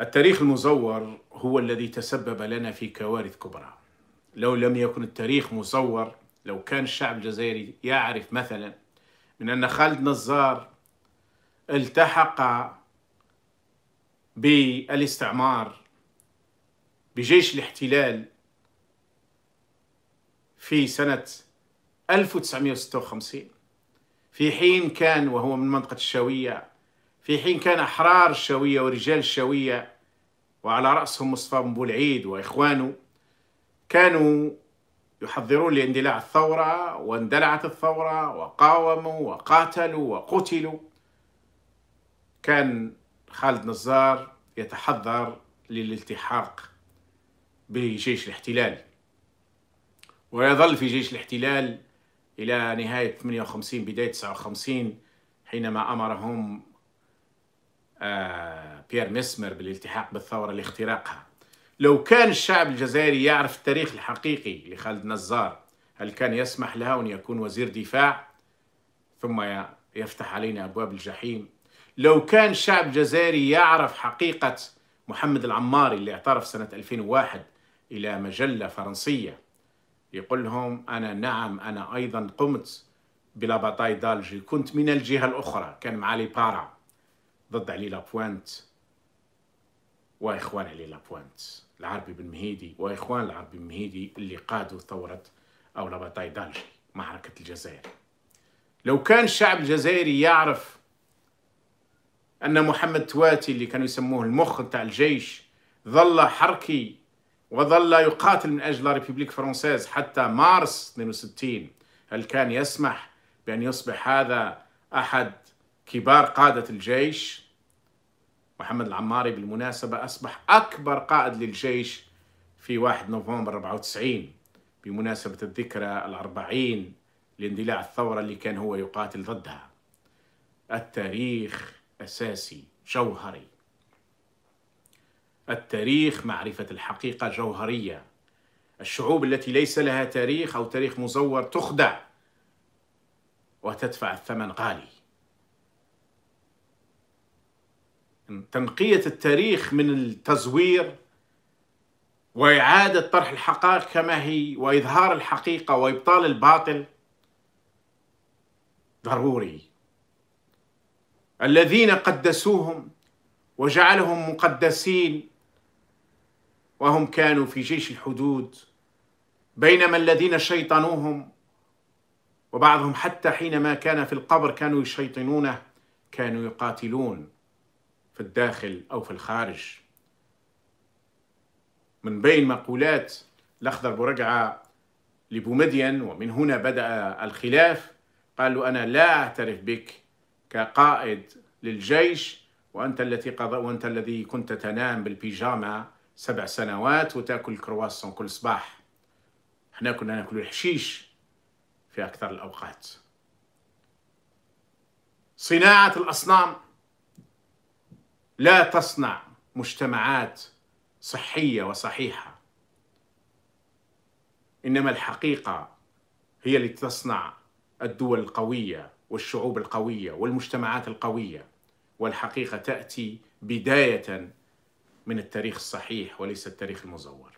التاريخ المزور هو الذي تسبب لنا في كوارث كبرى لو لم يكن التاريخ مزور لو كان الشعب الجزائري يعرف مثلا من أن خالد نزار التحق بالاستعمار بجيش الاحتلال في سنة 1956 في حين كان وهو من منطقة الشاوية في حين كان أحرار الشاوية ورجال الشاوية وعلى رأسهم مصطفى بن بولعيد وإخوانه كانوا يحضرون لاندلاع الثورة واندلعت الثورة وقاوموا وقاتلوا وقتلوا كان خالد نزار يتحضر للالتحاق بجيش الاحتلال ويظل في جيش الاحتلال إلى نهاية 58 بداية 59 حينما أمرهم آه، بيير مسمر بالالتحاق بالثورة لاختراقها لو كان الشعب الجزائري يعرف التاريخ الحقيقي لخالد نزار هل كان يسمح له أن يكون وزير دفاع ثم يفتح علينا أبواب الجحيم لو كان الشعب الجزائري يعرف حقيقة محمد العماري اللي اعترف سنة 2001 إلى مجلة فرنسية يقول لهم أنا نعم أنا أيضا قمت بلا باتاي دالجي كنت من الجهة الأخرى كان معالي بارا ضد علي لابوانت واخوان علي لابوانت العربي بن مهيدي واخوان العربي بن مهيدي اللي قادوا ثوره او لاباتاي دالجي معركه الجزائر لو كان الشعب الجزائري يعرف ان محمد تواتي اللي كانوا يسموه المخ نتاع الجيش ظل حركي وظل يقاتل من اجل لا ريبوبليك فرنسيز حتى مارس 62 هل كان يسمح بان يصبح هذا احد كبار قاده الجيش محمد العماري بالمناسبة أصبح أكبر قائد للجيش في 1 نوفمبر 94 بمناسبة الذكرى الأربعين لاندلاع الثورة اللي كان هو يقاتل ضدها التاريخ أساسي جوهري التاريخ معرفة الحقيقة جوهرية الشعوب التي ليس لها تاريخ أو تاريخ مزور تخدع وتدفع الثمن غالي تنقية التاريخ من التزوير وإعادة طرح الحقائق كما هي وإظهار الحقيقة وإبطال الباطل ضروري الذين قدسوهم وجعلهم مقدسين وهم كانوا في جيش الحدود بينما الذين شيطنوهم وبعضهم حتى حينما كان في القبر كانوا يشيطنونه كانوا يقاتلون في الداخل أو في الخارج من بين مقولات الأخضر برجعة لبومدين ومن هنا بدأ الخلاف قالوا أنا لا أعترف بك كقائد للجيش وأنت التي قضى وأنت الذي كنت تنام بالبيجامة سبع سنوات وتاكل كرواسون كل صباح احنا كنا ناكل الحشيش في أكثر الأوقات صناعة الأصنام لا تصنع مجتمعات صحيه وصحيحه انما الحقيقه هي التي تصنع الدول القويه والشعوب القويه والمجتمعات القويه والحقيقه تاتي بدايه من التاريخ الصحيح وليس التاريخ المزور